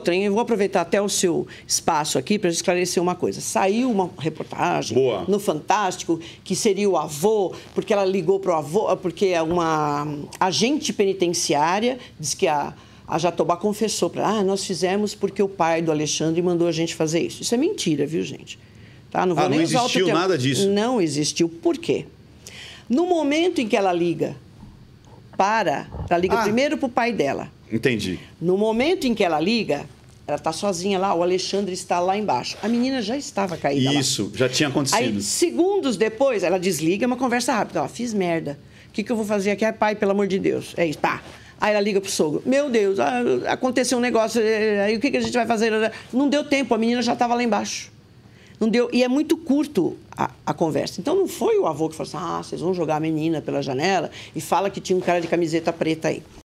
trem. Eu vou aproveitar até o seu espaço aqui para esclarecer uma coisa. Saiu uma reportagem Boa. no Fantástico que seria o avô, porque ela ligou para o avô, porque é uma agente penitenciária, diz que a, a Jatobá confessou para ah, nós fizemos porque o pai do Alexandre mandou a gente fazer isso. Isso é mentira, viu, gente? Tá? Não, vou ah, nem não existiu nada disso. Não existiu. Por quê? No momento em que ela liga para, ela liga ah. primeiro para o pai dela. Entendi. No momento em que ela liga, ela está sozinha lá, o Alexandre está lá embaixo. A menina já estava caída. Isso, lá. já tinha acontecido. Aí, segundos depois, ela desliga, é uma conversa rápida. Ó, fiz merda. O que, que eu vou fazer aqui? é pai, pelo amor de Deus. É isso, pá. Aí ela liga pro sogro. Meu Deus, ah, aconteceu um negócio. Eh, aí o que, que a gente vai fazer? Não deu tempo, a menina já estava lá embaixo. Não deu. E é muito curto a, a, conversa. Então não foi o avô que falou assim: ah, vocês vão jogar a menina pela janela e fala que tinha um cara de camiseta preta aí.